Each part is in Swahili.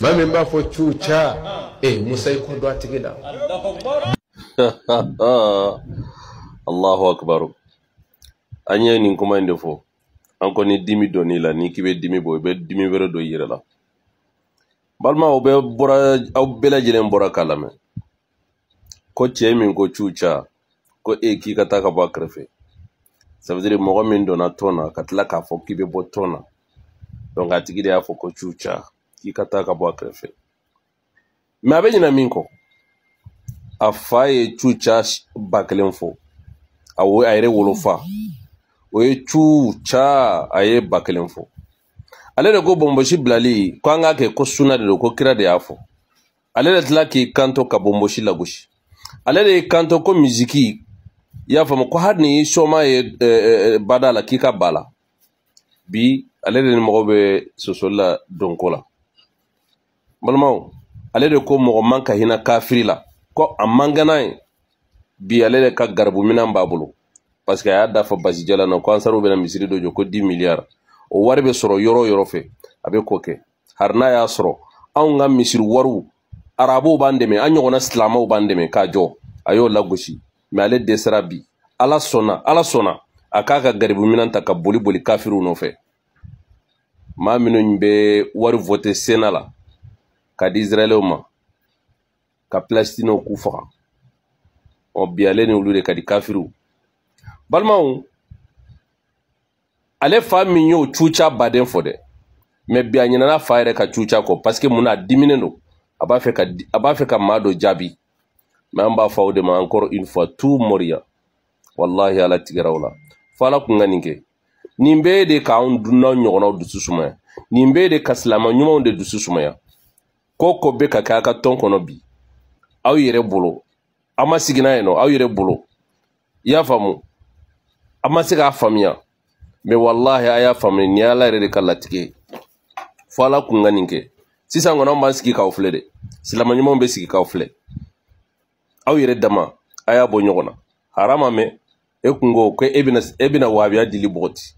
mami mbafo cuca eh musa ikondo atigina allahu akbar an ye nin kuma in de an dimi dɔni la ni kibe dimi boy be dimi bere do yɛrɛ la balima aw bora bɔra aw bɛɛ lajɛlen bɔra k'a ko cɛ min ko cuca ko e k'i ka taa ka bɔ a kɛrɛfɛ ça veut dire min dona tona na ka tila k'a fɔ k'i bɛ donc de afo ko cuca k'i ka ka bɔ a kɛrɛfɛ mɛ a bɛ a fa ye cuca ba kelen fo a wo a yɛrɛ wolofa o ye cuca a ye ba kelen fɔ ale de ko bɔnbɔsi bilali ko an k'a kɛ ko suna de do ko kira de y'a fɔ ale de tila k'i kanto ka bɔnbɔsi lagosi ale de y'i kanto ko miziki i y'a faamu ko hali ni soma ye e, e, e, bada la k'i ka ba la bi ale de ni mɔgɔ bɛ sosoli la donko la balimaw ale de ko mɔgɔ man ka hinɛ kafiri la ko a man gana ye bi ale de ka garibu minɛn b'a bolo parce que a y'a dafa basijala na ko ansariw bɛna misiri dɔ jɔ ko di miliyari o wari bɛ sɔrɔ yɔrɔ yɔrɔ fɛ a bɛ k'o kɛ hari n'a y'a sɔrɔ anw ka misiri wariw arabuw b'an dɛmɛ an ɲɔgɔnna silamaw b'an dɛmɛ k'a jɔ a y'o lagosi mɛ ale dɛsɛra bi ala sɔnna ala sɔnna a k'a ka garibu minɛn ta ka boli boli kafiriw nɔfɛ maa minnu bɛ wari vote sena la ka di israɛlɛw ma ka palestinaw k'u faga bi ale ni olu de ka di balimaw ale fa min y'o cuca baden fɔ dɛ mɛ bi a ɲinana fa yɛrɛ ka cuca kɔ paske mun a diminen don a b'a fɛ ka a b'a jaabi ma an b'a fɔ aw de ma encore une fois tout mɔriya walahi ala tigɛra la fɔ ala kun ka nin kɛ nin bɛɛ de k'anw dunnaw ɲɔgɔnnaw dusu sumaya nin bɛɛ de ka silama ɲumanw de dusu sumaya ko ko bɛ ka kɛ a ka tɔn kɔnɔ bi aw yɛrɛ bolo aw ma sigina yen nɔ aw yɛrɛ bolo i y'a faamu aw ma se k'a faamuya mɛ walahi a y'a faamuya n'i ala yɛrɛ de ka latigɛ ye fo ala kun ka nin kɛ sisan kɔni anw b'an sigi k'aw filɛ dɛ silamɛ ɲumanw bɛ sigi k'aw filɛ aw yɛrɛ dama a y'a bɔ ɲɔgɔn na harama mɛn e kun ko ko e bɛna e bɛna waabiya dili bɔgɔti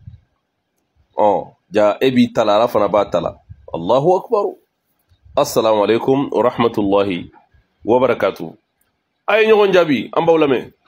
ɔ ja e b'i ta la ala fana b'a ta la allahu akbar السلام عليكم ورحمة الله وبركاته أي نغن جابي أم بولمي